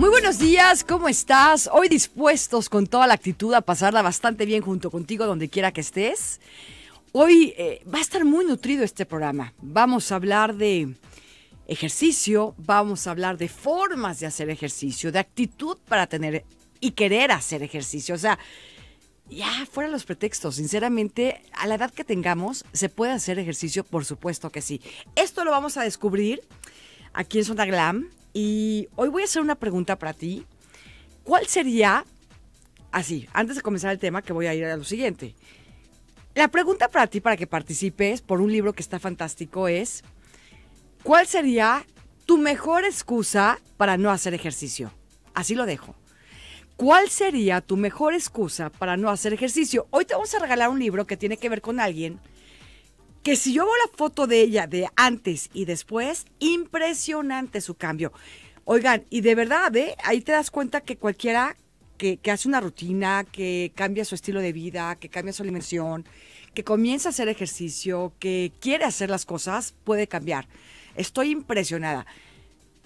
Muy buenos días, ¿cómo estás? Hoy dispuestos con toda la actitud a pasarla bastante bien junto contigo donde quiera que estés. Hoy eh, va a estar muy nutrido este programa. Vamos a hablar de ejercicio, vamos a hablar de formas de hacer ejercicio, de actitud para tener y querer hacer ejercicio. O sea, ya fuera los pretextos, sinceramente, a la edad que tengamos, ¿se puede hacer ejercicio? Por supuesto que sí. Esto lo vamos a descubrir aquí en Zona Glam y hoy voy a hacer una pregunta para ti. ¿Cuál sería, así, antes de comenzar el tema, que voy a ir a lo siguiente? La pregunta para ti, para que participes por un libro que está fantástico, es, ¿cuál sería tu mejor excusa para no hacer ejercicio? Así lo dejo. ¿Cuál sería tu mejor excusa para no hacer ejercicio? Hoy te vamos a regalar un libro que tiene que ver con alguien que si yo veo la foto de ella de antes y después, impresionante su cambio. Oigan, y de verdad, ¿eh? ahí te das cuenta que cualquiera que, hace una rutina, que cambia su estilo de vida, que cambia su dimensión, que comienza a hacer ejercicio, que quiere hacer las cosas, puede cambiar. Estoy impresionada.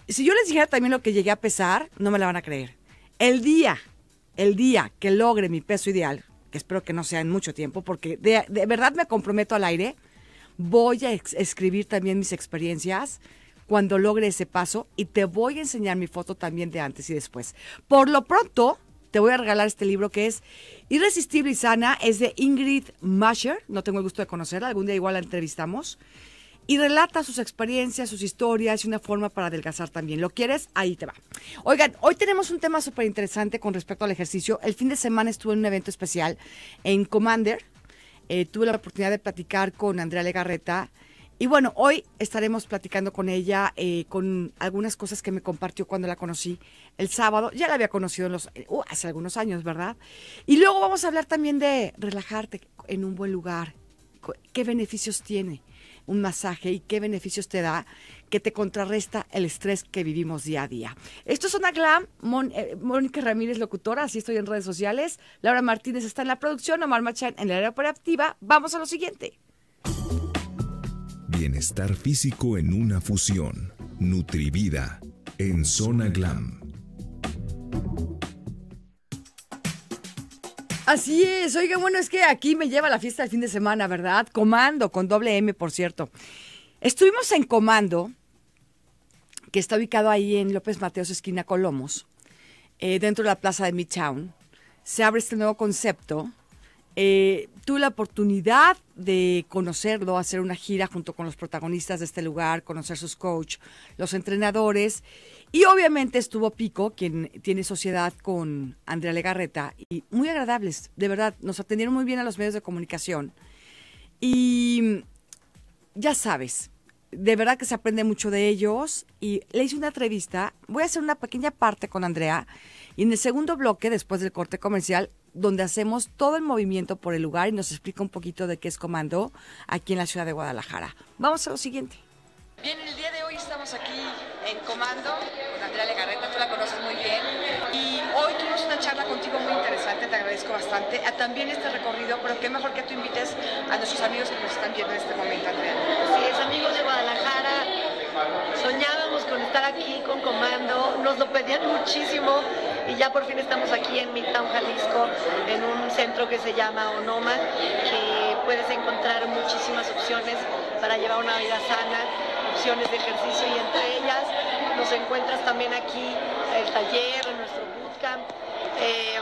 Si yo les dijera también lo que llegué a pesar, no me la van a creer. El día, el día que logre mi peso ideal, que espero que no sea en mucho tiempo, porque de verdad me comprometo al aire, voy a escribir también mis experiencias cuando logre ese paso y te voy a enseñar mi foto también de antes y después. Por lo pronto, te voy a regalar este libro que es Irresistible y Sana, es de Ingrid Masher, no tengo el gusto de conocerla, algún día igual la entrevistamos, y relata sus experiencias, sus historias y una forma para adelgazar también. ¿Lo quieres? Ahí te va. Oigan, hoy tenemos un tema súper interesante con respecto al ejercicio. El fin de semana estuve en un evento especial en Commander, eh, tuve la oportunidad de platicar con Andrea Legarreta. Y bueno, hoy estaremos platicando con ella eh, con algunas cosas que me compartió cuando la conocí el sábado. Ya la había conocido eh, uh, hace algunos años, ¿verdad? Y luego vamos a hablar también de relajarte en un buen lugar. ¿Qué beneficios tiene un masaje y qué beneficios te da? que te contrarresta el estrés que vivimos día a día. Esto es Zona glam. Eh, Mónica Ramírez, locutora, así estoy en redes sociales. Laura Martínez está en la producción, Omar Machán en la área operativa. Vamos a lo siguiente. Bienestar físico en una fusión. Nutrivida en Zona Glam. Así es, oiga, bueno, es que aquí me lleva la fiesta del fin de semana, ¿verdad? Comando, con doble M, por cierto. Estuvimos en Comando que está ubicado ahí en López Mateos, esquina Colomos, eh, dentro de la plaza de Midtown. Se abre este nuevo concepto. Eh, tuve la oportunidad de conocerlo, hacer una gira junto con los protagonistas de este lugar, conocer sus coach, los entrenadores. Y obviamente estuvo Pico, quien tiene sociedad con Andrea Legarreta. Y muy agradables, de verdad, nos atendieron muy bien a los medios de comunicación. Y ya sabes, de verdad que se aprende mucho de ellos y le hice una entrevista. Voy a hacer una pequeña parte con Andrea y en el segundo bloque, después del corte comercial, donde hacemos todo el movimiento por el lugar y nos explica un poquito de qué es Comando aquí en la ciudad de Guadalajara. Vamos a lo siguiente. Bien, el día de hoy estamos aquí en Comando con Andrea Legarreta, tú la conoces muy bien. Y hoy tuvimos una charla contigo muy interesante, te agradezco bastante. Ah, también este recorrido, pero qué mejor que tú invites a nuestros amigos que nos están viendo nos lo pedían muchísimo y ya por fin estamos aquí en Midtown, Jalisco, en un centro que se llama Onoma, que puedes encontrar muchísimas opciones para llevar una vida sana, opciones de ejercicio y entre ellas nos encuentras también aquí el taller, nuestro bootcamp. Eh,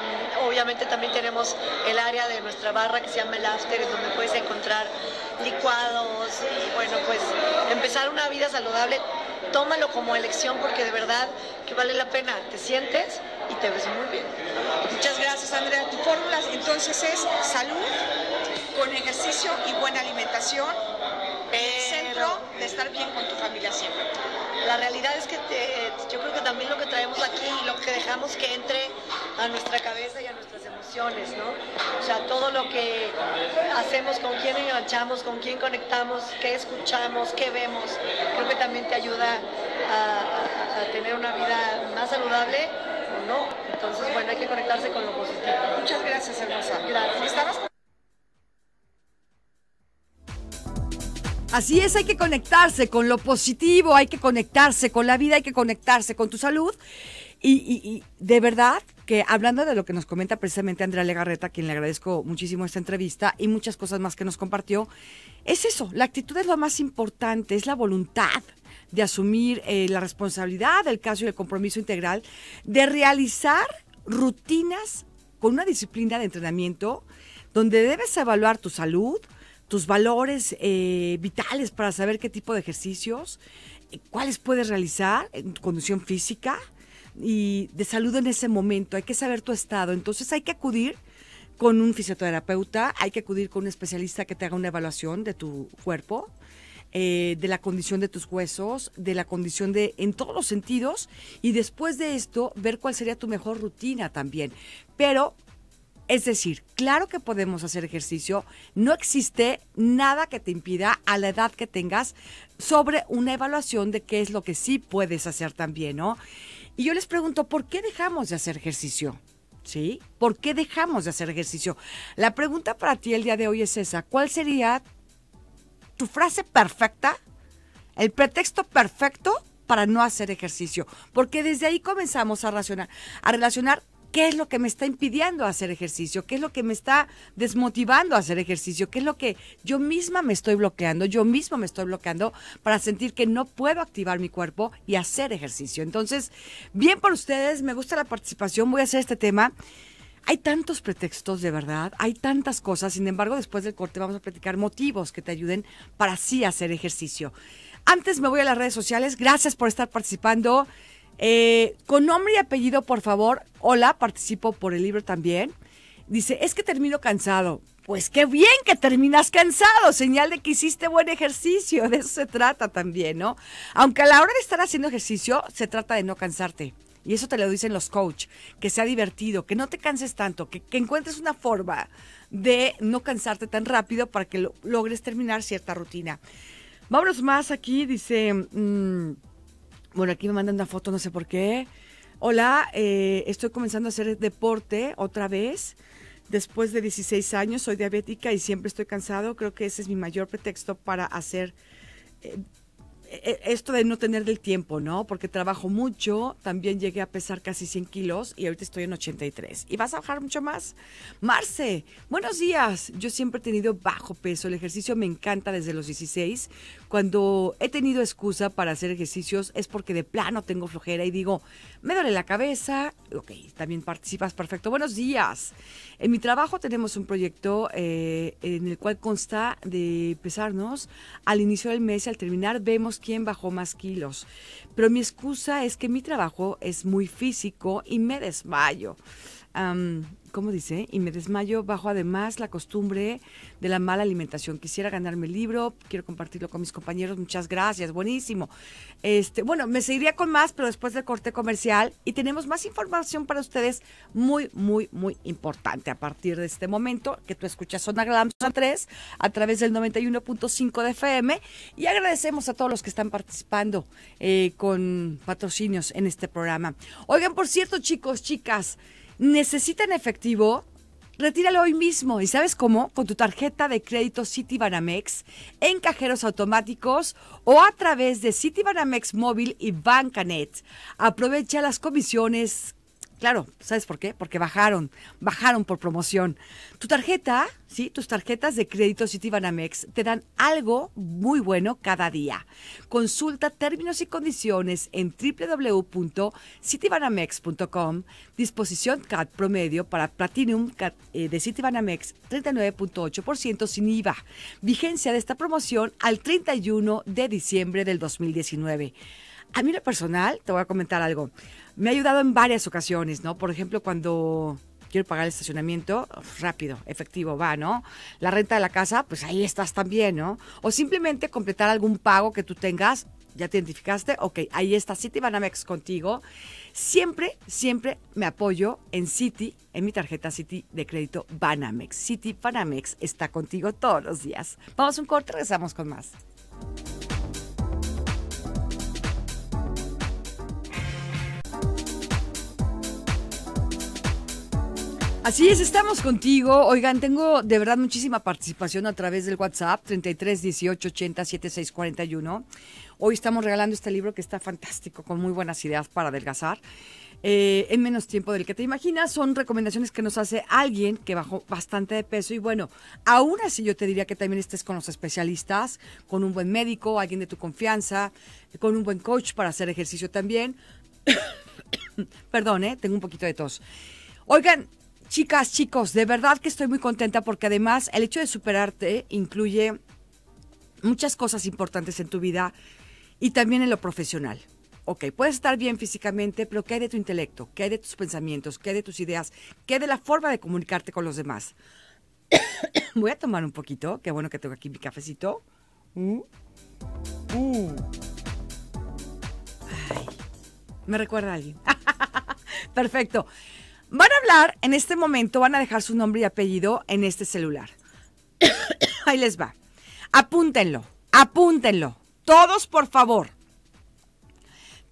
obviamente también tenemos el área de nuestra barra que se llama el After, donde puedes encontrar licuados y bueno, pues empezar una vida saludable tómalo como elección porque de verdad que vale la pena. Te sientes y te ves muy bien. Muchas gracias, Andrea. Tu fórmula entonces es salud con ejercicio y buena alimentación. El centro de estar bien con tu familia siempre. La realidad es que yo creo que también lo que traemos aquí y lo que dejamos que entre a nuestra cabeza y a nuestras ¿no? O sea, todo lo que hacemos, con quién enganchamos, con quién conectamos, qué escuchamos, qué vemos, creo que también te ayuda a, a tener una vida más saludable o no. Entonces, bueno, hay que conectarse con lo positivo. Muchas gracias, hermosa. Gracias. Así es, hay que conectarse con lo positivo, hay que conectarse con la vida, hay que conectarse con tu salud. Y, de verdad que hablando de lo que nos comenta precisamente Andrea Legarreta, a quien le agradezco muchísimo esta entrevista y muchas cosas más que nos compartió, es eso, la actitud es lo más importante, es la voluntad de asumir eh, la responsabilidad del caso y el compromiso integral, de realizar rutinas con una disciplina de entrenamiento donde debes evaluar tu salud, tus valores eh, vitales para saber qué tipo de ejercicios, eh, cuáles puedes realizar en tu condición física, y de salud en ese momento, hay que saber tu estado, entonces hay que acudir con un fisioterapeuta, hay que acudir con un especialista que te haga una evaluación de tu cuerpo, eh, de la condición de tus huesos, de la condición de, en todos los sentidos, y después de esto, ver cuál sería tu mejor rutina también. Pero, es decir, claro que podemos hacer ejercicio, no existe nada que te impida a la edad que tengas sobre una evaluación de qué es lo que sí puedes hacer también, ¿no? Y yo les pregunto, ¿por qué dejamos de hacer ejercicio? ¿Sí? ¿Por qué dejamos de hacer ejercicio? La pregunta para ti el día de hoy es esa. ¿Cuál sería tu frase perfecta? El pretexto perfecto para no hacer ejercicio, porque desde ahí comenzamos a relacionar, a relacionar qué es lo que me está impidiendo hacer ejercicio, qué es lo que me está desmotivando a hacer ejercicio, qué es lo que yo misma me estoy bloqueando, yo misma me estoy bloqueando para sentir que no puedo activar mi cuerpo y hacer ejercicio. Entonces, bien por ustedes, me gusta la participación, voy a hacer este tema. Hay tantos pretextos, de verdad, hay tantas cosas. Sin embargo, después del corte vamos a platicar motivos que te ayuden para sí hacer ejercicio. Antes me voy a las redes sociales. Gracias por estar participando. Eh, con nombre y apellido, por favor. Hola, participo por el libro también. Dice, es que termino cansado. Pues qué bien que terminas cansado, señal de que hiciste buen ejercicio, de eso se trata también, ¿no? Aunque a la hora de estar haciendo ejercicio, se trata de no cansarte. Y eso te lo dicen los coach, que sea divertido, que no te canses tanto, que, encuentres una forma de no cansarte tan rápido para que logres terminar cierta rutina. Vámonos más aquí, dice... Mm, bueno, aquí me mandan una foto, no sé por qué. Hola, eh, estoy comenzando a hacer deporte otra vez. Después de 16 años soy diabética y siempre estoy cansado. Creo que ese es mi mayor pretexto para hacer eh, e, e, esto de no tener del tiempo, ¿no? Porque trabajo mucho, también llegué a pesar casi 100 kilos y ahorita estoy en 83. ¿Y vas a bajar mucho más? Marce, buenos días. Yo siempre he tenido bajo peso, el ejercicio me encanta desde los 16. Cuando he tenido excusa para hacer ejercicios es porque de plano tengo flojera y digo, me duele la cabeza. Ok, también participas, perfecto. Buenos días. En mi trabajo tenemos un proyecto eh, en el cual consta de pesarnos al inicio del mes y al terminar vemos quién bajó más kilos. Pero mi excusa es que mi trabajo es muy físico y me desmayo. ¿cómo dice? Y me desmayo bajo además la costumbre de la mala alimentación. Quisiera ganarme el libro, quiero compartirlo con mis compañeros, muchas gracias, buenísimo. Este, bueno, me seguiría con más, pero después del corte comercial y tenemos más información para ustedes muy, muy, muy importante a partir de este momento que tú escuchas Zona Zona 3 a través del 91.5 de FM y agradecemos a todos los que están participando eh, con patrocinios en este programa. Oigan, por cierto, chicos, chicas, necesitan efectivo, retíralo hoy mismo. ¿Y sabes cómo? Con tu tarjeta de crédito Citibanamex en cajeros automáticos o a través de Citibanamex Móvil y Bancanet. Aprovecha las comisiones Claro, ¿sabes por qué? Porque bajaron, bajaron por promoción. Tu tarjeta, sí, tus tarjetas de crédito Citibanamex te dan algo muy bueno cada día. Consulta términos y condiciones en www.citibanamex.com. Disposición CAT promedio para Platinum eh, de Citibanamex 39.8% sin IVA. Vigencia de esta promoción al 31 de diciembre del 2019. A mí lo personal, te voy a comentar algo. Me ha ayudado en varias ocasiones, ¿no? Por ejemplo, cuando quiero pagar el estacionamiento, rápido, efectivo, va, ¿no? La renta de la casa, pues ahí estás también, ¿no? O simplemente completar algún pago que tú tengas, ya te identificaste, ok, ahí está City Banamex contigo. Siempre, siempre me apoyo en City, en mi tarjeta City de crédito Banamex. City Banamex está contigo todos los días. Vamos a un corte, regresamos con más. Así es, estamos contigo. Oigan, tengo de verdad muchísima participación a través del WhatsApp 33 18 80 41 Hoy estamos regalando este libro que está fantástico, con muy buenas ideas para adelgazar. Eh, en menos tiempo del que te imaginas. Son recomendaciones que nos hace alguien que bajó bastante de peso. Y bueno, aún así yo te diría que también estés con los especialistas, con un buen médico, alguien de tu confianza, con un buen coach para hacer ejercicio también. Perdón, ¿eh? tengo un poquito de tos. Oigan, Chicas, chicos, de verdad que estoy muy contenta porque además el hecho de superarte incluye muchas cosas importantes en tu vida y también en lo profesional. Ok, puedes estar bien físicamente, pero ¿qué hay de tu intelecto? ¿Qué hay de tus pensamientos? ¿Qué hay de tus ideas? ¿Qué hay de la forma de comunicarte con los demás? Voy a tomar un poquito. Qué bueno que tengo aquí mi cafecito. Uh, uh. me recuerda a alguien. Perfecto. Van a hablar en este momento, van a dejar su nombre y apellido en este celular. Ahí les va. Apúntenlo, apúntenlo. Todos, por favor.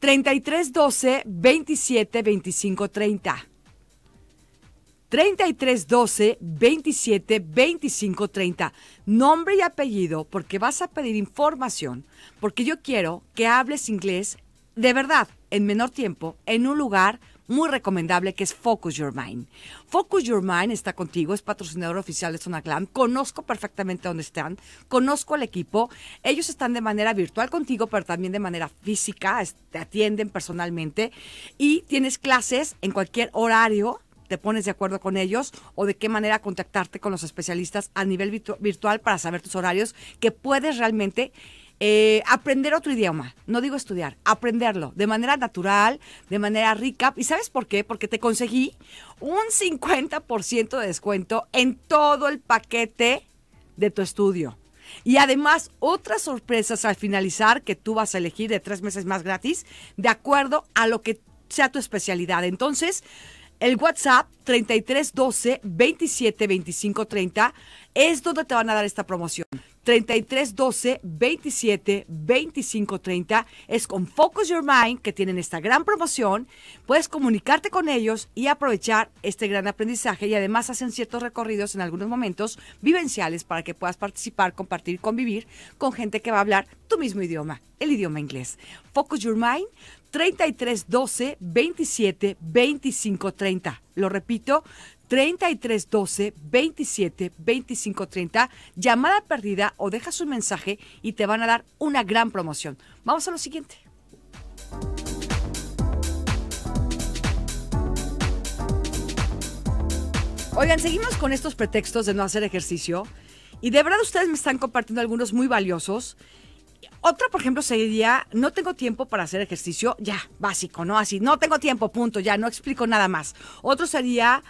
3312 27 25 30. 3312 27 25 30. Nombre y apellido, porque vas a pedir información, porque yo quiero que hables inglés de verdad, en menor tiempo, en un lugar muy recomendable que es Focus Your Mind. Focus Your Mind está contigo, es patrocinador oficial de Zona Glam. Conozco perfectamente dónde están, conozco al equipo. Ellos están de manera virtual contigo, pero también de manera física, te atienden personalmente y tienes clases en cualquier horario te pones de acuerdo con ellos o de qué manera contactarte con los especialistas a nivel virtual para saber tus horarios que puedes realmente eh, aprender otro idioma, no digo estudiar, aprenderlo de manera natural, de manera rica. ¿Y sabes por qué? Porque te conseguí un 50% de descuento en todo el paquete de tu estudio. Y además otras sorpresas al finalizar que tú vas a elegir de tres meses más gratis, de acuerdo a lo que sea tu especialidad. Entonces, el WhatsApp 3312 27 es donde te van a dar esta promoción. 3312 27 25 30 es con Focus Your Mind que tienen esta gran promoción. Puedes comunicarte con ellos y aprovechar este gran aprendizaje y además hacen ciertos recorridos en algunos momentos vivenciales para que puedas participar, compartir, convivir con gente que va a hablar tu mismo idioma, el idioma inglés. Focus Your Mind 33 12 27 25 30. Lo repito, 3312 27 25 30, llamada perdida o deja su mensaje y te van a dar una gran promoción. Vamos a lo siguiente. Oigan, seguimos con estos pretextos de no hacer ejercicio y de verdad ustedes me están compartiendo algunos muy valiosos. Otro, por ejemplo, sería, no tengo tiempo para hacer ejercicio, ya, básico, ¿no? Así, no tengo tiempo, punto, ya, no explico nada más. Otro sería,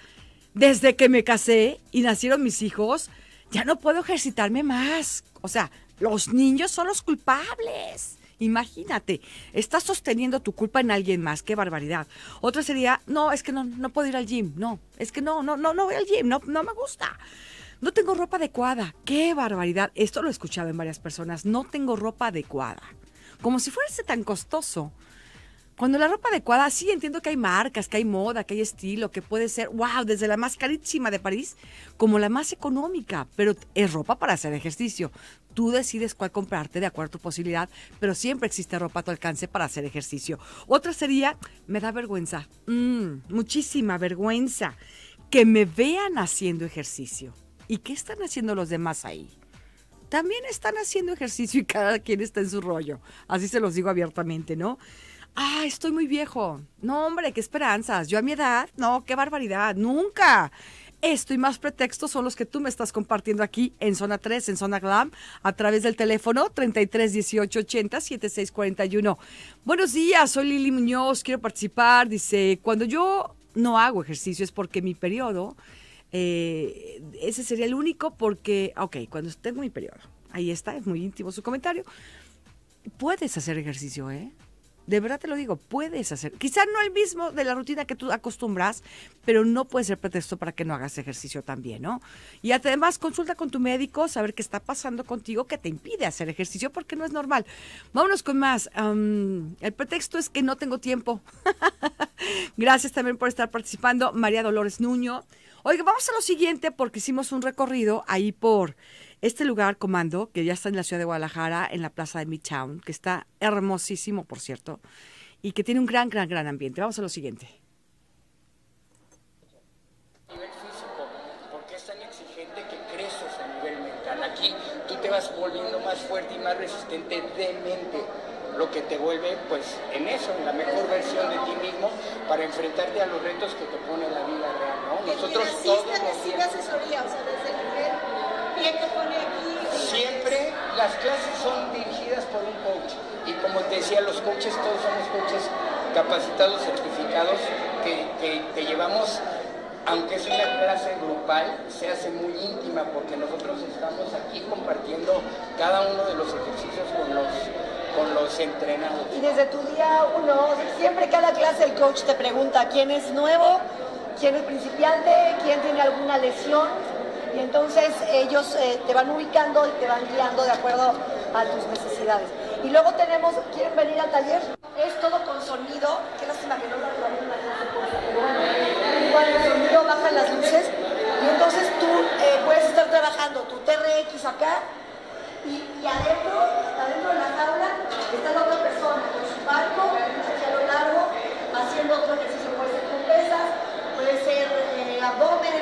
desde que me casé y nacieron mis hijos, ya no puedo ejercitarme más. O sea, los niños son los culpables. Imagínate, estás sosteniendo tu culpa en alguien más, qué barbaridad. Otra sería, no, es que no, no puedo ir al gym, no, es que no, no, no, no voy al gym, no, no me gusta. No tengo ropa adecuada, qué barbaridad. Esto lo he escuchado en varias personas, no tengo ropa adecuada. Como si fuese tan costoso cuando la ropa adecuada, sí entiendo que hay marcas, que hay moda, que hay estilo, que puede ser, wow, desde la más carísima de París como la más económica, pero es ropa para hacer ejercicio. Tú decides cuál comprarte de acuerdo a tu posibilidad, pero siempre existe ropa a tu alcance para hacer ejercicio. Otra sería, me da vergüenza, mm, muchísima vergüenza, que me vean haciendo ejercicio. ¿Y qué están haciendo los demás ahí? También están haciendo ejercicio y cada quien está en su rollo. Así se los digo abiertamente, ¿no? ah, estoy muy viejo. No, hombre, qué esperanzas. Yo a mi edad, no, qué barbaridad, nunca. Esto y más pretextos son los que tú me estás compartiendo aquí en Zona 3, en Zona Glam, a través del teléfono 33 18 80 7641. Buenos días, soy Lili Muñoz, quiero participar. Dice, cuando yo no hago ejercicio es porque mi periodo, eh, ese sería el único porque, ok, cuando tengo mi periodo, ahí está, es muy íntimo su comentario. Puedes hacer ejercicio, ¿eh? de verdad te lo digo, puedes hacer, quizá no el mismo de la rutina que tú acostumbras, pero no puede ser pretexto para que no hagas ejercicio también, ¿no? Y además consulta con tu médico, saber qué está pasando contigo que te impide hacer ejercicio, porque no es normal. Vámonos con más. el pretexto es que no tengo tiempo. Gracias también por estar participando, María Dolores Nuño. Oiga, vamos a lo siguiente porque hicimos un recorrido ahí por este lugar, Comando, que ya está en la ciudad de Guadalajara, en la plaza de Midtown, que está hermosísimo, por cierto, y que tiene un gran, gran, gran ambiente. Vamos a lo siguiente. es tan exigente que creces a nivel mental. Aquí tú te vas volviendo más fuerte y más resistente de mente lo que te vuelve pues en eso, en la mejor versión de ti mismo para enfrentarte a los retos que te pone la vida real, ¿no? Nosotros todos los asesoría, o sea, desde el pone aquí. Siempre las clases son dirigidas por un coach y como te decía, los coaches todos somos coaches capacitados, certificados que, que, llevamos aunque es una clase grupal, se hace muy íntima porque nosotros estamos aquí compartiendo cada uno de los ejercicios con los con los entrenados. Y desde tu día uno, siempre cada clase el coach te pregunta quién es nuevo, quién es principiante, quién tiene alguna lesión. Y entonces ellos eh, te van ubicando y te van guiando de acuerdo a tus necesidades. Y luego tenemos, ¿quieren venir al taller? Es todo con sonido. Qué lástima que no lo el sonido bajan las luces. Y entonces tú eh, puedes estar trabajando tu TRX acá y, adentro, adentro de la tabla Está la otra persona con su barco, un largo, haciendo otro ejercicio, puede ser con pesas, puede ser eh, abdomen,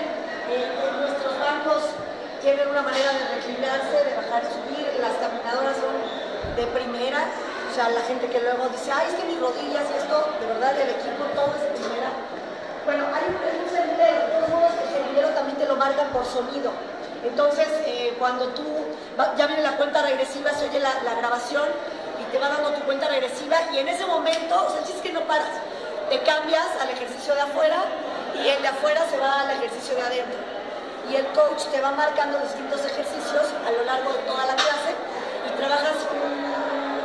eh, nuestros bancos tienen una manera de reclinarse, de bajar y subir, las caminadoras son de primera, o sea, la gente que luego dice, ay, es que mis rodillas y esto, de verdad, el equipo todo es de primera. Bueno, hay un, un sendero, todos modos el sendero también te lo marcan por sonido. Entonces, eh, cuando tú, ya viene la cuenta regresiva, se oye la grabación, te va dando tu cuenta regresiva y en ese momento, o es que no paras, te cambias al ejercicio de afuera y el de afuera se va al ejercicio de adentro. Y el coach te va marcando distintos ejercicios a lo largo de toda la clase y trabajas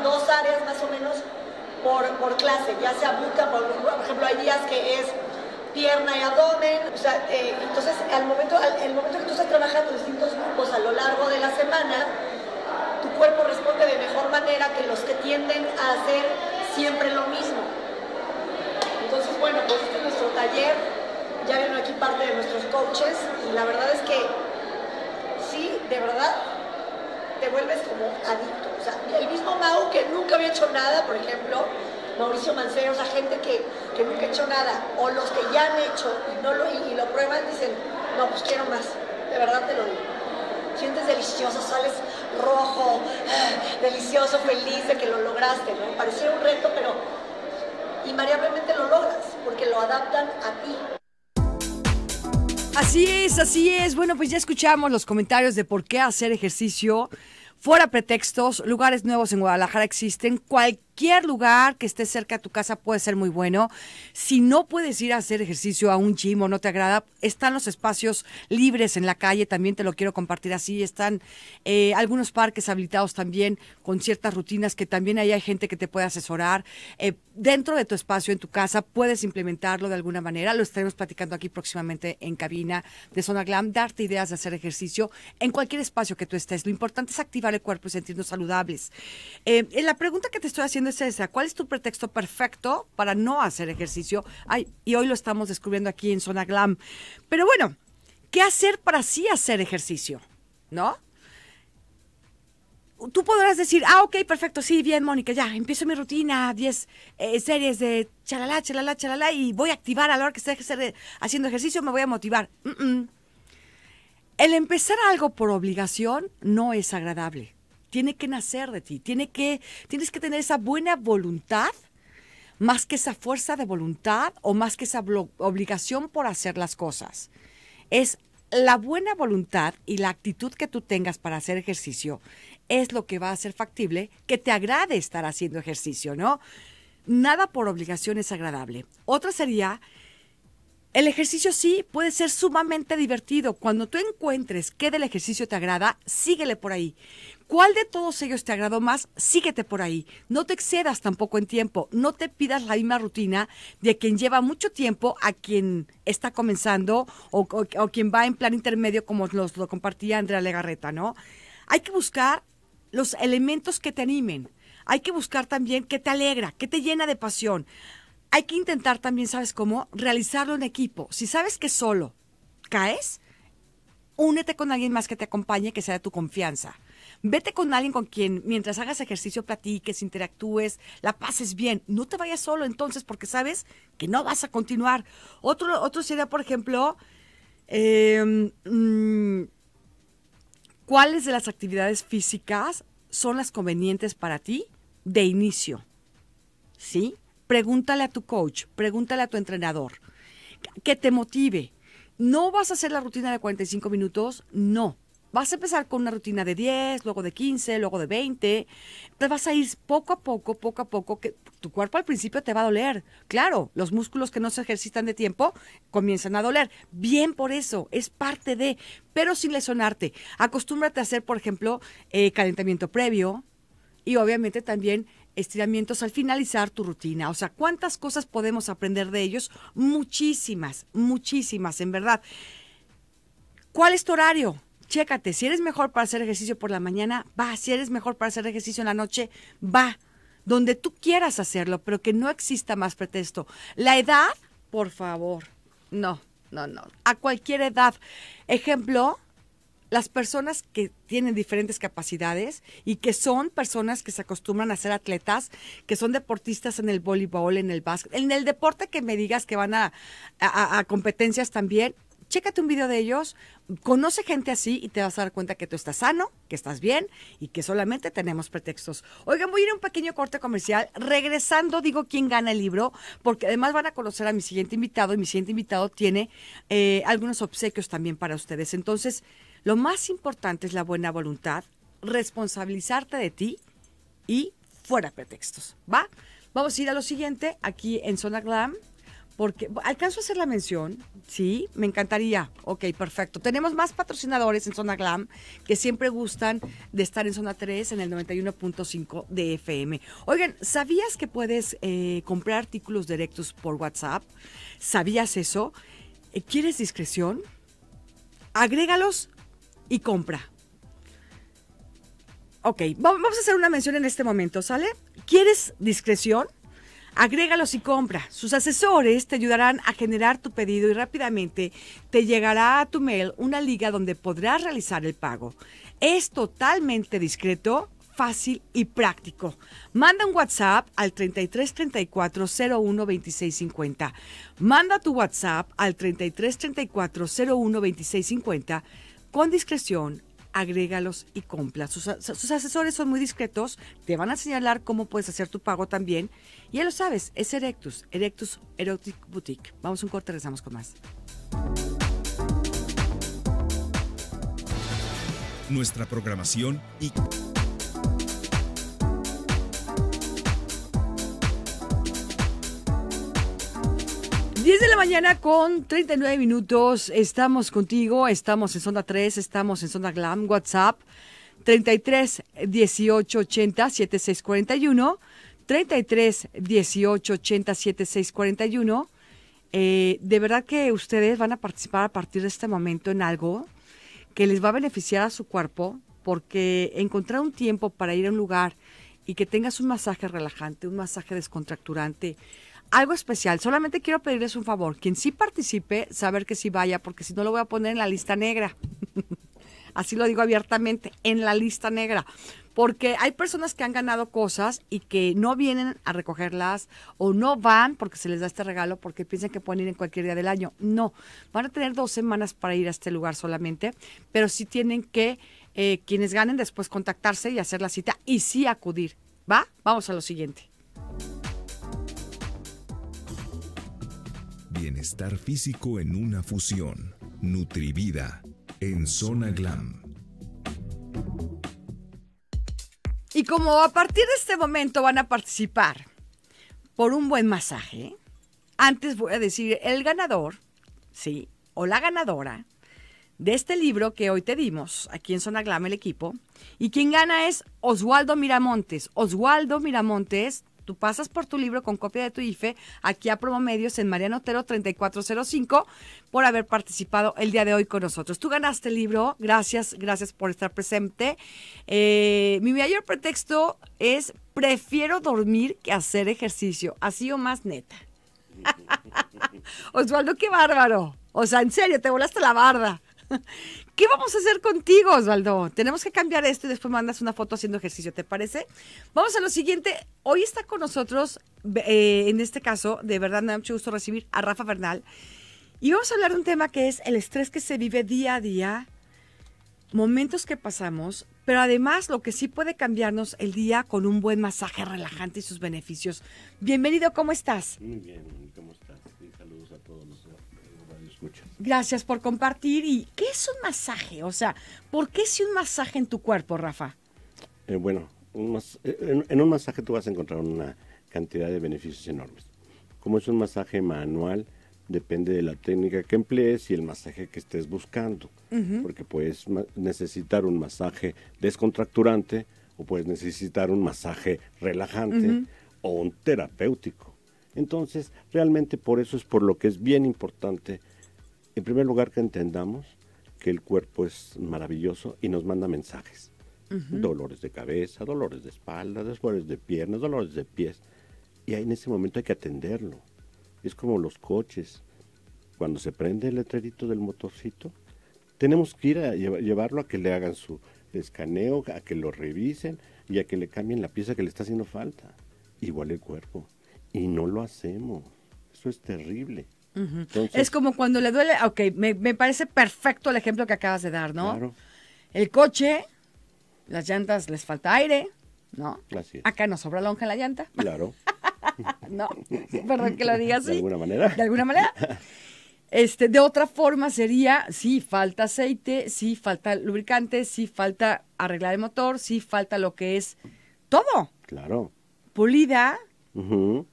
dos áreas más o menos por, clase, ya sea buca, por, ejemplo, hay días que es pierna y abdomen. Eh, entonces, al momento, el momento que tú estás trabajando distintos grupos a lo largo de la semana, cuerpo responde de mejor manera que los que tienden a hacer siempre lo mismo. Entonces, bueno, pues este es nuestro taller. Ya vieron aquí parte de nuestros coaches y la verdad es que sí, de verdad, te vuelves como adicto. O sea, el mismo Mau que nunca había hecho nada, por ejemplo, Mauricio Mancero, o sea, gente que, nunca ha hecho nada, o los que ya han hecho y, no lo, y, lo prueban, dicen, no, pues quiero más. De verdad te lo digo. Sientes delicioso, sales rojo, eh, delicioso, feliz de que lo lograste, ¿no? Parecía un reto, pero invariablemente lo logras, porque lo adaptan a ti. Así es, así es. Bueno, pues ya escuchamos los comentarios de por qué hacer ejercicio. Fuera pretextos, lugares nuevos en Guadalajara existen. Cualquier cualquier lugar que esté cerca de tu casa puede ser muy bueno. Si no puedes ir a hacer ejercicio a un gym o no te agrada, están los espacios libres en la calle, también te lo quiero compartir así. Están eh, algunos parques habilitados también con ciertas rutinas que también ahí hay gente que te puede asesorar. Eh, dentro de tu espacio, en tu casa, puedes implementarlo de alguna manera. Lo estaremos platicando aquí próximamente en cabina de Zona Glam, darte ideas de hacer ejercicio en cualquier espacio que tú estés. Lo importante es activar el cuerpo y sentirnos saludables. Eh, la pregunta que te estoy haciendo ¿Cuál es tu pretexto perfecto para no hacer ejercicio? y hoy lo estamos descubriendo aquí en Zona Glam. Pero bueno, ¿qué hacer para sí hacer ejercicio? ¿No? Tú podrás decir, ah, ok, perfecto, sí, bien, Mónica, ya, empiezo mi rutina, 10 eh, series de chalala, chalala, chalala, y voy a activar a la hora que esté haciendo ejercicio, me voy a motivar. Mm, mm. El empezar algo por obligación no es agradable tiene que nacer de ti, tiene que, tienes que tener esa buena voluntad más que esa fuerza de voluntad o más que esa obligación por hacer las cosas. Es la buena voluntad y la actitud que tú tengas para hacer ejercicio es lo que va a hacer factible que te agrade estar haciendo ejercicio, ¿no? Nada por obligación es agradable. Otra sería el ejercicio sí puede ser sumamente divertido. Cuando tú encuentres qué del ejercicio te agrada, síguele por ahí. ¿Cuál de todos ellos te agradó más? Síguete por ahí. No te excedas tampoco en tiempo. No te pidas la misma rutina de quien lleva mucho tiempo a quien está comenzando o, quien va en plan intermedio como nos lo compartía Andrea Legarreta, ¿no? Hay que buscar los elementos que te animen. Hay que buscar también qué te alegra, qué te llena de pasión hay que intentar también, ¿sabes cómo? Realizarlo en equipo. Si sabes que solo caes, únete con alguien más que te acompañe, que sea de tu confianza. Vete con alguien con quien mientras hagas ejercicio platiques, interactúes, la pases bien. No te vayas solo entonces porque sabes que no vas a continuar. Otro, otro sería, por ejemplo, em, mm, ¿cuáles de las actividades físicas son las convenientes para ti de inicio? ¿Sí? pregúntale a tu coach, pregúntale a tu entrenador, que te motive. ¿No vas a hacer la rutina de 45 minutos? No. Vas a empezar con una rutina de 10, luego de 15, luego de 20. Te vas a ir poco a poco, poco a poco, que tu cuerpo al principio te va a doler. Claro, los músculos que no se ejercitan de tiempo comienzan a doler. Bien por eso, es parte de, pero sin lesionarte. Acostúmbrate a hacer, por ejemplo, eh, calentamiento previo y obviamente también estiramientos al finalizar tu rutina. O sea, ¿cuántas cosas podemos aprender de ellos? Muchísimas, muchísimas, en verdad. ¿Cuál es tu horario? Chécate, si eres mejor para hacer ejercicio por la mañana, va. Si eres mejor para hacer ejercicio en la noche, va. Donde tú quieras hacerlo, pero que no exista más pretexto. La edad, por favor. No, no, no. A cualquier edad. Ejemplo, las personas que tienen diferentes capacidades y que son personas que se acostumbran a ser atletas, que son deportistas en el voleibol, en el básquet, en el deporte que me digas que van a, competencias también, chécate un video de ellos, conoce gente así y te vas a dar cuenta que tú estás sano, que estás bien y que solamente tenemos pretextos. Oigan, voy a ir a un pequeño corte comercial. Regresando, digo quién gana el libro, porque además van a conocer a mi siguiente invitado y mi siguiente invitado tiene eh, algunos obsequios también para ustedes. Entonces, lo más importante es la buena voluntad, responsabilizarte de ti y fuera pretextos. ¿Va? Vamos a ir a lo siguiente aquí en Zona Glam. Porque alcanzo a hacer la mención, sí, me encantaría. Ok, perfecto. Tenemos más patrocinadores en Zona Glam que siempre gustan de estar en Zona 3 en el 91.5 de FM. Oigan, ¿sabías que puedes eh, comprar artículos directos por WhatsApp? ¿Sabías eso? Eh, ¿Quieres discreción? Agrégalos y compra. Ok, vamos a hacer una mención en este momento, ¿sale? ¿Quieres discreción? Agrégalos y compra. Sus asesores te ayudarán a generar tu pedido y rápidamente te llegará a tu mail una liga donde podrás realizar el pago. Es totalmente discreto, fácil y práctico. Manda un WhatsApp al 33 34 01 26 50. Manda tu WhatsApp al 33 34 01 26 50 con discreción, agrégalos y compla. Sus, asesores son muy discretos, te van a señalar cómo puedes hacer tu pago también. Ya lo sabes, es Erectus, Erectus Erotic Boutique. Vamos un corte, regresamos con más. Nuestra programación y... 10 de la mañana con 39 minutos. Estamos contigo, estamos en Sonda 3, estamos en Sonda Glam, WhatsApp 33 18 80 7641. 33 18 80 7641. Eh, de verdad que ustedes van a participar a partir de este momento en algo que les va a beneficiar a su cuerpo, porque encontrar un tiempo para ir a un lugar y que tengas un masaje relajante, un masaje descontracturante, algo especial. Solamente quiero pedirles un favor. Quien sí participe, saber que sí vaya, porque si no lo voy a poner en la lista negra. Así lo digo abiertamente, en la lista negra. Porque hay personas que han ganado cosas y que no vienen a recogerlas o no van porque se les da este regalo porque piensan que pueden ir en cualquier día del año. No, van a tener dos semanas para ir a este lugar solamente, pero sí tienen que eh, quienes ganen después contactarse y hacer la cita y sí acudir. ¿Va? Vamos a lo siguiente. bienestar físico en una fusión. Nutrivida en Zona Glam. Y como a partir de este momento van a participar por un buen masaje, antes voy a decir el ganador, sí, o la ganadora de este libro que hoy te dimos aquí en Zona Glam el equipo. Y quien gana es Oswaldo Miramontes. Oswaldo Miramontes Tú pasas por tu libro con copia de tu IFE aquí a Promomedios en Mariano Otero 3405 por haber participado el día de hoy con nosotros. Tú ganaste el libro, gracias, gracias por estar presente. Eh, mi mayor pretexto es prefiero dormir que hacer ejercicio, así o más neta. Osvaldo, qué bárbaro. O sea, en serio, te volaste la barda. ¿Qué vamos a hacer contigo, Osvaldo? Tenemos que cambiar esto y después mandas una foto haciendo ejercicio, ¿te parece? Vamos a lo siguiente. Hoy está con nosotros, eh, en este caso, de verdad me da mucho gusto recibir a Rafa Bernal. Y vamos a hablar de un tema que es el estrés que se vive día a día, momentos que pasamos, pero además lo que sí puede cambiarnos el día con un buen masaje relajante y sus beneficios. Bienvenido, ¿cómo estás? Muy bien, ¿cómo estás? Gracias por compartir. ¿Y qué es un masaje? O sea, ¿por qué si un masaje en tu cuerpo, Rafa? Eh, bueno, eh, en, un masaje tú vas a encontrar una cantidad de beneficios enormes. Como es un masaje manual, depende de la técnica que emplees y el masaje que estés buscando. Porque puedes necesitar un masaje descontracturante o puedes necesitar un masaje relajante o un terapéutico. Entonces, realmente por eso es por lo que es bien importante en primer lugar, que entendamos que el cuerpo es maravilloso y nos manda mensajes. Dolores de cabeza, dolores de espalda, dolores de piernas, dolores de pies. Y ahí en ese momento hay que atenderlo. Es como los coches. Cuando se prende el letrerito del motorcito, tenemos que ir a llevarlo a que le hagan su escaneo, a que lo revisen y a que le cambien la pieza que le está haciendo falta. Igual el cuerpo. Y no lo hacemos. Eso es terrible es como cuando le duele, ok, me, parece perfecto el ejemplo que acabas de dar, ¿no? Claro. El coche, las llantas les falta aire, ¿no? Así es. Acá nos sobra lonja en la llanta. Claro. no, perdón que lo digas? De alguna manera. De alguna manera. Este, de otra forma sería, sí, falta aceite, sí, falta lubricante, sí, falta arreglar el motor, sí, falta lo que es todo. Claro. Pulida, Ajá.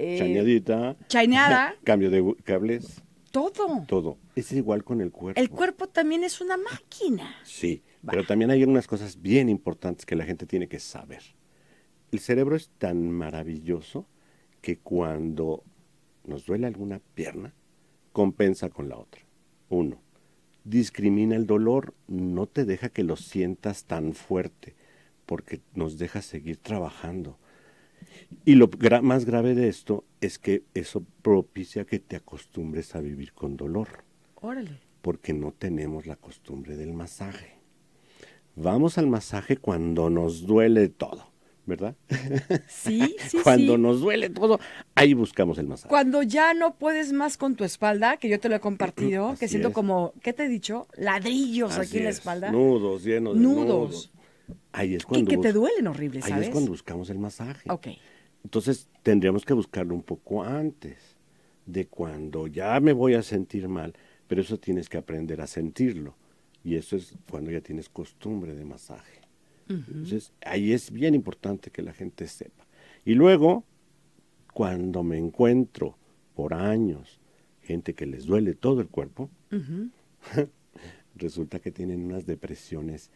Eh, chañadita, chañada, cambio de cables. Todo. Todo. Es igual con el cuerpo. El cuerpo también es una máquina. Sí, pero también hay unas cosas bien importantes que la gente tiene que saber. El cerebro es tan maravilloso que cuando nos duele alguna pierna, compensa con la otra. Uno, discrimina el dolor, no te deja que lo sientas tan fuerte, porque nos deja seguir trabajando. Y lo más grave de esto es que eso propicia que te acostumbres a vivir con dolor. Órale. Porque no tenemos la costumbre del masaje. Vamos al masaje cuando nos duele todo. ¿verdad? Sí, sí. Cuando nos duele todo, ahí buscamos el masaje. Cuando ya no puedes más con tu espalda, que yo te lo he compartido, que siento como, ¿qué te he dicho? Ladrillos aquí en la espalda. Nudos, llenos de nudos. Ahí es cuando. Y que te duelen horrible, ¿sabes? Ahí es cuando buscamos el masaje. Ok. Entonces tendríamos que buscarlo un poco antes de cuando ya me voy a sentir mal, pero eso tienes que aprender a sentirlo. Y eso es cuando ya tienes costumbre de masaje. Entonces, ahí es bien importante que la gente sepa. Y luego, cuando me encuentro por años gente que les duele todo el cuerpo, resulta que tienen unas depresiones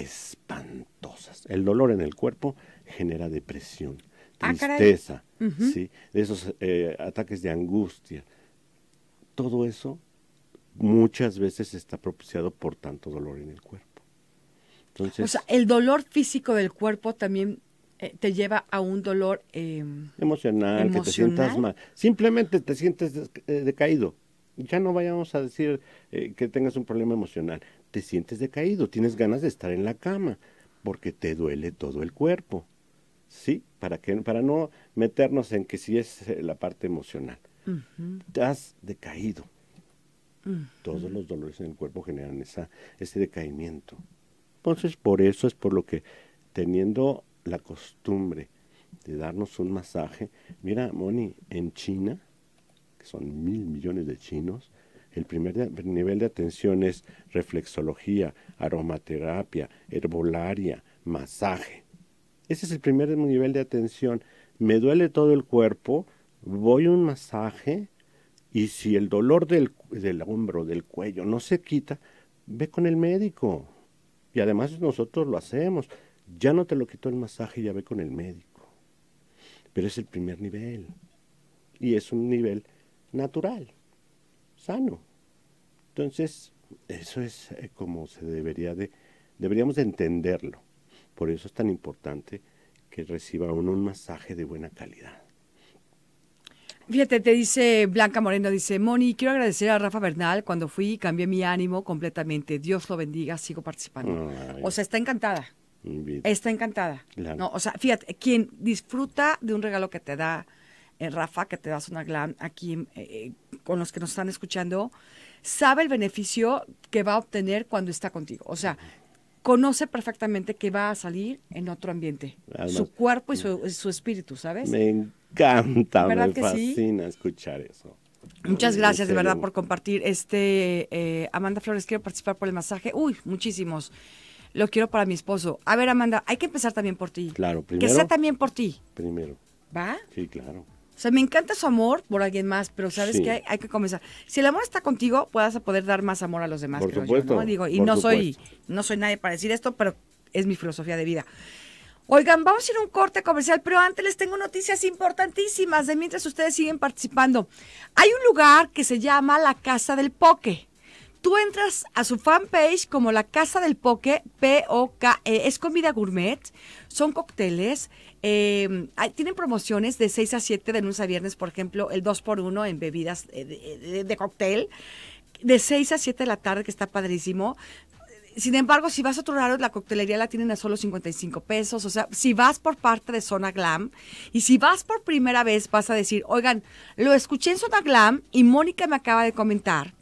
espantosas. El dolor en el cuerpo genera depresión, ah, tristeza, esos eh, ataques de angustia. Todo eso muchas veces está propiciado por tanto dolor en el cuerpo. Entonces, o sea, el dolor físico del cuerpo también eh, te lleva a un dolor em, emocional, que te sientas mal. Simplemente te sientes eh, decaído. Ya no vayamos a decir que tengas un problema emocional te sientes decaído, tienes ganas de estar en la cama, porque te duele todo el cuerpo. ¿Sí? Para, que, para no meternos en que si es eh, la parte emocional. Has decaído. Todos los dolores en el cuerpo generan esa, ese decaimiento. Entonces, por eso es por lo que teniendo la costumbre de darnos un masaje, mira, Moni, en China, que son mil millones de chinos, el primer nivel de atención es reflexología, aromaterapia, herbolaria, masaje. Ese es el primer nivel de atención. Me duele todo el cuerpo, voy a un masaje y si el dolor del, hombro, del cuello no se quita, ve con el médico. Y además nosotros lo hacemos. Ya no te lo quitó el masaje, ya ve con el médico. Pero es el primer nivel. Y es un nivel natural, sano. Entonces, eso es eh, como se debería de, deberíamos de entenderlo. Por eso es tan importante que reciba uno un masaje de buena calidad. Fíjate, te dice Blanca Moreno, dice, Moni, quiero agradecer a Rafa Bernal, cuando fui cambié mi ánimo completamente, Dios lo bendiga, sigo participando. O sea, está encantada. Está encantada. No, o sea, fíjate, quien disfruta de un regalo que te da eh, Rafa, que te das una glam aquí eh, eh, con los que nos están escuchando, sabe el beneficio que va a obtener cuando está contigo. O sea, conoce perfectamente que va a salir en otro ambiente. su cuerpo mm. y su, espíritu, ¿sabes? Me encanta, me fascina escuchar eso. Muchas gracias de verdad por compartir. Este Amanda Flores, quiero participar por el masaje. Uy, muchísimos. Lo quiero para mi esposo. A ver, Amanda, hay que empezar también por ti. Claro, primero. Que sea también por ti. Primero. ¿Va? Sí, claro. O sea, me encanta su amor por alguien más, pero sabes que hay, que comenzar. Si el amor está contigo, puedas a poder dar más amor a los demás, por supuesto, yo, ¿no? Digo, y no soy, no soy nadie para decir esto, pero es mi filosofía de vida. Oigan, vamos a ir a un corte comercial, pero antes les tengo noticias importantísimas de mientras ustedes siguen participando. Hay un lugar que se llama la Casa del Poque. Tú entras a su fanpage como la Casa del Poke, p o k e. es comida gourmet, son cócteles, eh, tienen promociones de 6 a 7 de lunes a viernes, por ejemplo, el 2 por 1 en bebidas eh, eh, de, cóctel, de 6 a 7 de la tarde, que está padrísimo. Sin embargo, si vas a otro lado, la coctelería la tienen a solo 55 pesos. O sea, si vas por parte de Zona Glam y si vas por primera vez, vas a decir, oigan, lo escuché en Zona Glam y Mónica me acaba de comentar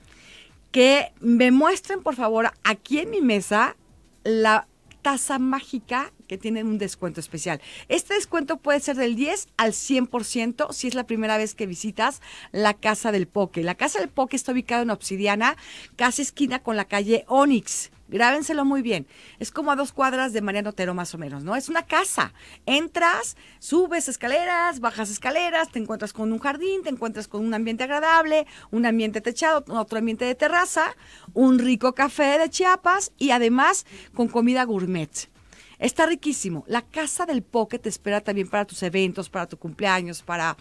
que me muestren, por favor, aquí en mi mesa la taza mágica que tienen un descuento especial. Este descuento puede ser del 10 al 100% si es la primera vez que visitas la Casa del Poque. La Casa del Poque está ubicada en Obsidiana, casi esquina con la calle Onix. Grábenselo muy bien. Es como a dos cuadras de Mariano Otero, más o menos, ¿no? Es una casa. Entras, subes escaleras, bajas escaleras, te encuentras con un jardín, te encuentras con un ambiente agradable, un ambiente techado, otro ambiente de terraza, un rico café de Chiapas y además con comida gourmet. Está riquísimo. La casa del poke te espera también para tus eventos, para tu cumpleaños, para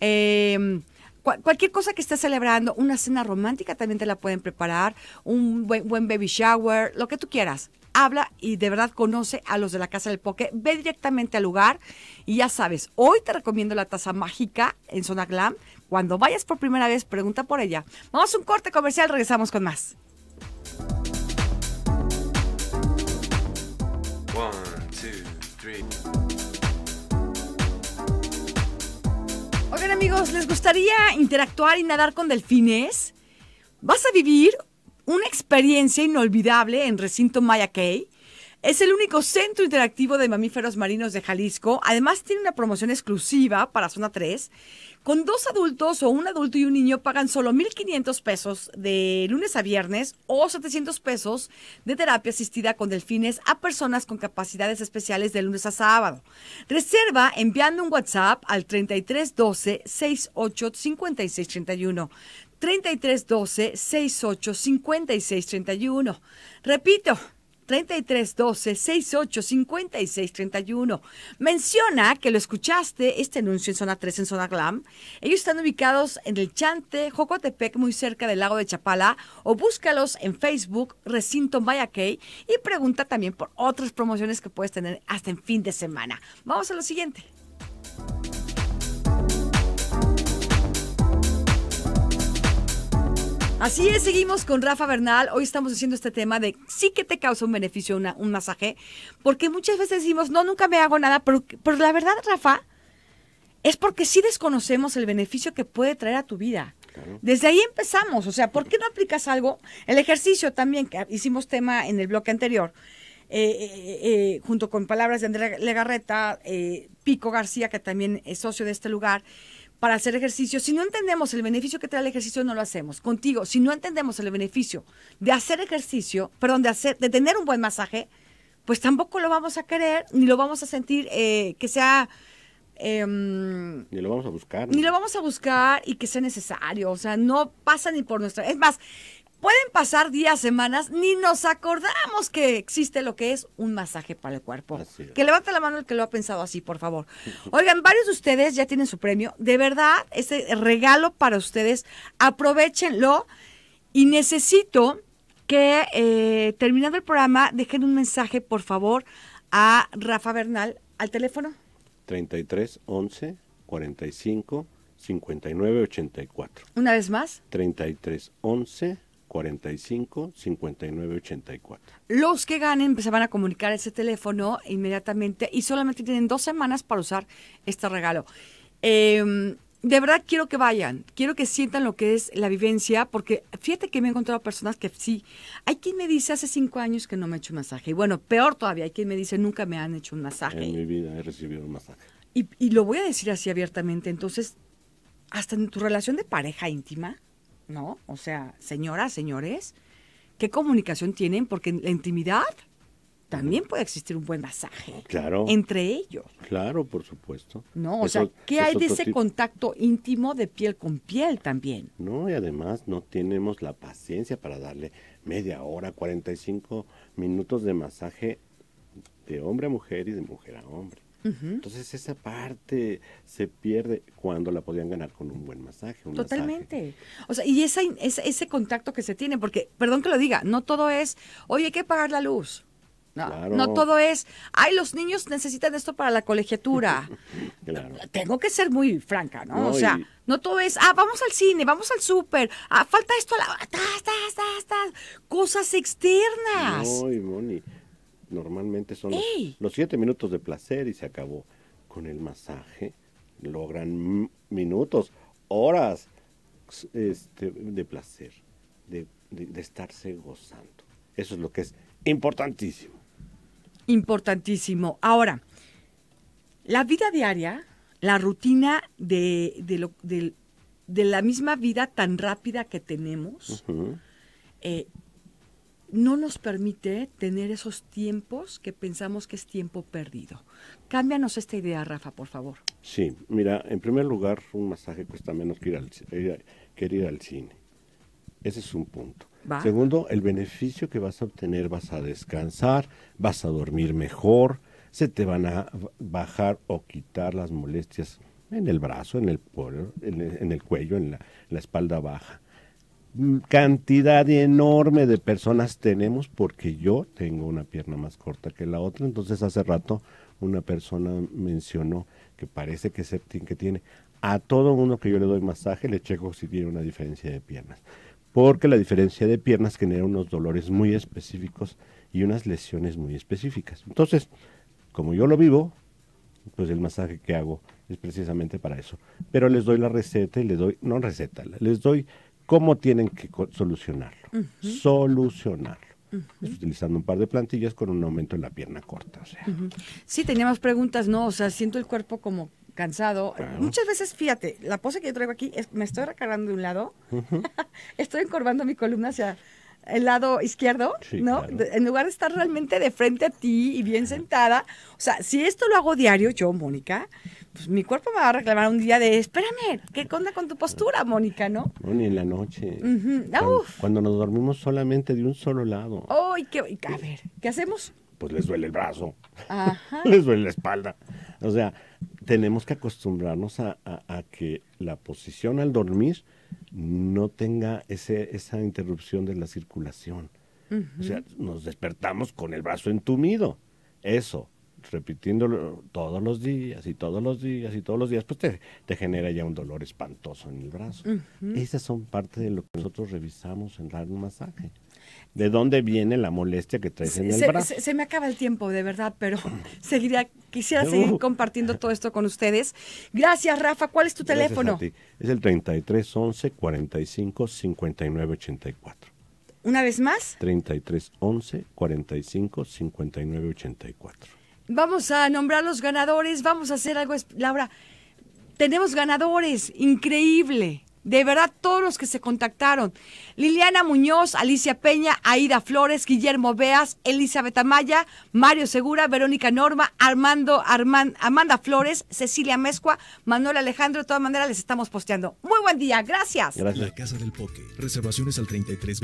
em, cualquier cosa que estés celebrando. Una cena romántica también te la pueden preparar, un buen, buen baby shower, lo que tú quieras habla y de verdad conoce a los de la Casa del Poke, ve directamente al lugar y ya sabes, hoy te recomiendo la taza mágica en Zona Glam. Cuando vayas por primera vez, pregunta por ella. Vamos a un corte comercial, regresamos con más. 1, 2, 3 Oigan amigos, ¿les gustaría interactuar y nadar con delfines? Vas a vivir una experiencia inolvidable en Recinto Maya Cay? Es el único centro interactivo de mamíferos marinos de Jalisco. Además, tiene una promoción exclusiva para Zona 3. Con dos adultos o un adulto y un niño pagan solo 1.500 pesos de lunes a viernes o 700 pesos de terapia asistida con delfines a personas con capacidades especiales de lunes a sábado. Reserva enviando un WhatsApp al 3312 68 3312 68 Repito, 3312-685631. Menciona que lo escuchaste, este anuncio en zona 3, en zona Glam. Ellos están ubicados en el Chante, Jocotepec, muy cerca del lago de Chapala, o búscalos en Facebook, Recinto Key. y pregunta también por otras promociones que puedes tener hasta el fin de semana. Vamos a lo siguiente. Así es, seguimos con Rafa Bernal. Hoy estamos haciendo este tema de sí que te causa un beneficio un masaje, porque muchas veces decimos, no, nunca me hago nada, pero, la verdad, Rafa, es porque sí desconocemos el beneficio que puede traer a tu vida. Desde ahí empezamos, o sea, ¿por qué no aplicas algo? El ejercicio también, que hicimos tema en el bloque anterior, eh, eh, eh, junto con palabras de Andrea Legarreta, Pico García, que también es socio de este lugar, para hacer ejercicio. Si no entendemos el beneficio que trae el ejercicio, no lo hacemos. Contigo, si no entendemos el beneficio de hacer ejercicio, perdón, de, hacer, de tener un buen masaje, pues tampoco lo vamos a querer, ni lo vamos a sentir eh, que sea... Em, ni lo vamos a buscar. Ni lo vamos a buscar y que sea necesario. O sea, no pasa ni por nuestra... Es más, Pueden pasar días, semanas, ni nos acordamos que existe lo que es un masaje para el cuerpo. Es. Que levante la mano el que lo ha pensado así, por favor. Oigan, varios de ustedes ya tienen su premio. De verdad, este regalo para ustedes, aprovechenlo. Y necesito que, eh, terminando el programa, dejen un mensaje, por favor, a Rafa Bernal al teléfono. 33 11 45 59 84. Una vez más. 33 11 45 59 84. Los que ganen pues, se van a comunicar ese teléfono inmediatamente y solamente tienen dos semanas para usar este regalo. Em, de verdad quiero que vayan, quiero que sientan lo que es la vivencia, porque fíjate que me he encontrado personas que sí, hay quien me dice hace cinco años que no me he hecho un masaje, y bueno, peor todavía, hay quien me dice nunca me han hecho un masaje. En mi vida he recibido un masaje. y lo voy a decir así abiertamente, entonces, hasta en tu relación de pareja íntima, ¿no? O sea, señoras, señores, ¿qué comunicación tienen? Porque en la intimidad también puede existir un buen masaje. Claro. Entre ellos. Claro, por supuesto. No, o sea, ¿qué hay de ese contacto íntimo de piel con piel también? No, y además no tenemos la paciencia para darle media hora, 45 minutos de masaje de hombre a mujer y de mujer a hombre. Entonces esa parte se pierde cuando la podían ganar con un buen masaje. Totalmente. O sea, y esa, ese contacto que se tiene, porque, perdón que lo diga, no todo es, oye, hay que pagar la luz. No, todo es, ay, los niños necesitan esto para la colegiatura. Tengo que ser muy franca, ¿no? o sea, no todo es, ah, vamos al cine, vamos al súper, ah, falta esto, a la... cosas externas. Ay, Moni normalmente son los, siete minutos de placer y se acabó. Con el masaje logran minutos, horas este, de placer, de, estarse gozando. Eso es lo que es importantísimo. Importantísimo. Ahora, la vida diaria, la rutina de, de, la misma vida tan rápida que tenemos, no nos permite tener esos tiempos que pensamos que es tiempo perdido. Cámbianos esta idea, Rafa, por favor. Sí, mira, en primer lugar, un masaje cuesta menos que ir al, eh, ir al cine. Ese es un punto. Segundo, el beneficio que vas a obtener, vas a descansar, vas a dormir mejor, se te van a bajar o quitar las molestias en el brazo, en el, en, el cuello, en la espalda baja cantidad enorme de personas tenemos porque yo tengo una pierna más corta que la otra. Entonces hace rato una persona mencionó que parece que que tiene. A todo uno que yo le doy masaje le checo si tiene una diferencia de piernas. Porque la diferencia de piernas genera unos dolores muy específicos y unas lesiones muy específicas. Entonces, como yo lo vivo, pues el masaje que hago es precisamente para eso. Pero les doy la receta y les doy, no receta, les doy ¿Cómo tienen que solucionarlo? Solucionarlo. utilizando un par de plantillas con un aumento en la pierna corta. O sea. Sí, teníamos preguntas, ¿no? O sea, siento el cuerpo como cansado. Muchas veces, fíjate, la pose que yo traigo aquí es, me estoy recargando de un lado, estoy encorvando mi columna hacia, el lado izquierdo, ¿no? En lugar de estar realmente de frente a ti y bien sentada. O sea, si esto lo hago diario, yo, Mónica, pues mi cuerpo me va a reclamar un día de, espérame, ¿qué onda con tu postura, Mónica, no? No, ni en la noche. Ah, cuando, nos dormimos solamente de un solo lado. ¡Ay, qué! A ver, ¿qué hacemos? pues les duele el brazo, les duele la espalda. O sea, tenemos que acostumbrarnos a, a, que la posición al dormir no tenga ese, esa interrupción de la circulación. O sea, nos despertamos con el brazo entumido. Eso, repitiéndolo todos los días y todos los días y todos los días, pues te, te genera ya un dolor espantoso en el brazo. Esas son parte de lo que nosotros revisamos en dar masaje de dónde viene la molestia que traes en el se, Se, me acaba el tiempo, de verdad, pero seguiría, quisiera seguir compartiendo todo esto con ustedes. Gracias, Rafa. ¿Cuál es tu teléfono? Es el 3311 45 ¿Una vez más? 3311 45 59 Vamos a nombrar los ganadores, vamos a hacer algo, Laura. Tenemos ganadores, increíble. De verdad, todos los que se contactaron. Liliana Muñoz, Alicia Peña, Aida Flores, Guillermo Beas, Elizabeth Amaya, Mario Segura, Verónica Norma, Armando, Arman, Amanda Flores, Cecilia Mezcua, Manuel Alejandro. De todas maneras, les estamos posteando. Muy buen día, gracias. gracias. Casa del Reservaciones al 33